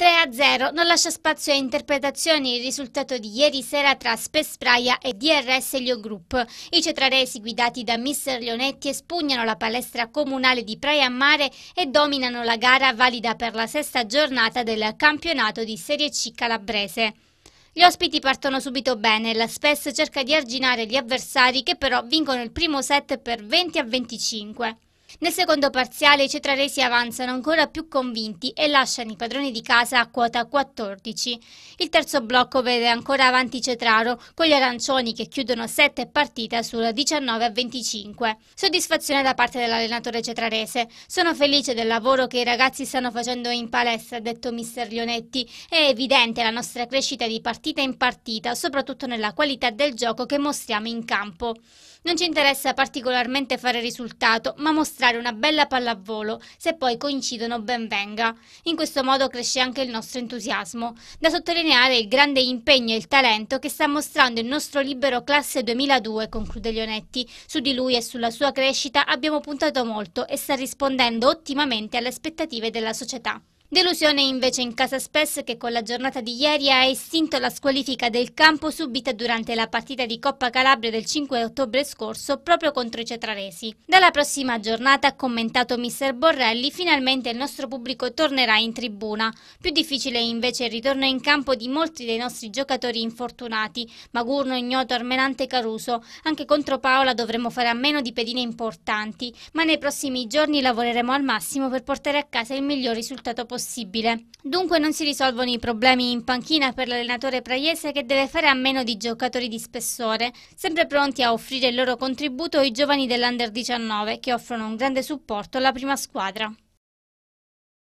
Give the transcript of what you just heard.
3-0 non lascia spazio a interpretazioni il risultato di ieri sera tra Spes Praia e DRS Elio Group. I cetraresi guidati da Mr. Leonetti espugnano la palestra comunale di Praia a Mare e dominano la gara valida per la sesta giornata del campionato di Serie C calabrese. Gli ospiti partono subito bene, la Spess cerca di arginare gli avversari che però vincono il primo set per 20 a 25. Nel secondo parziale i cetraresi avanzano ancora più convinti e lasciano i padroni di casa a quota 14. Il terzo blocco vede ancora avanti Cetraro con gli arancioni che chiudono 7 partite sulla 19 a 25. Soddisfazione da parte dell'allenatore cetrarese. Sono felice del lavoro che i ragazzi stanno facendo in palestra, ha detto mister Lionetti. È evidente la nostra crescita di partita in partita, soprattutto nella qualità del gioco che mostriamo in campo. Non ci interessa particolarmente fare risultato, ma mostriamo mostrare una bella palla a volo, se poi coincidono ben venga. In questo modo cresce anche il nostro entusiasmo. Da sottolineare il grande impegno e il talento che sta mostrando il nostro libero classe 2002, conclude Leonetti. Su di lui e sulla sua crescita abbiamo puntato molto e sta rispondendo ottimamente alle aspettative della società. Delusione invece in casa Spess che con la giornata di ieri ha estinto la squalifica del campo subita durante la partita di Coppa Calabria del 5 ottobre scorso proprio contro i cetraresi. Dalla prossima giornata, ha commentato mister Borrelli, finalmente il nostro pubblico tornerà in tribuna. Più difficile invece il ritorno in campo di molti dei nostri giocatori infortunati, Magurno, Ignoto, Armenante e Caruso. Anche contro Paola dovremo fare a meno di pedine importanti, ma nei prossimi giorni lavoreremo al massimo per portare a casa il miglior risultato possibile possibile. Dunque non si risolvono i problemi in panchina per l'allenatore Praiese che deve fare a meno di giocatori di spessore, sempre pronti a offrire il loro contributo ai giovani dell'Under 19 che offrono un grande supporto alla prima squadra.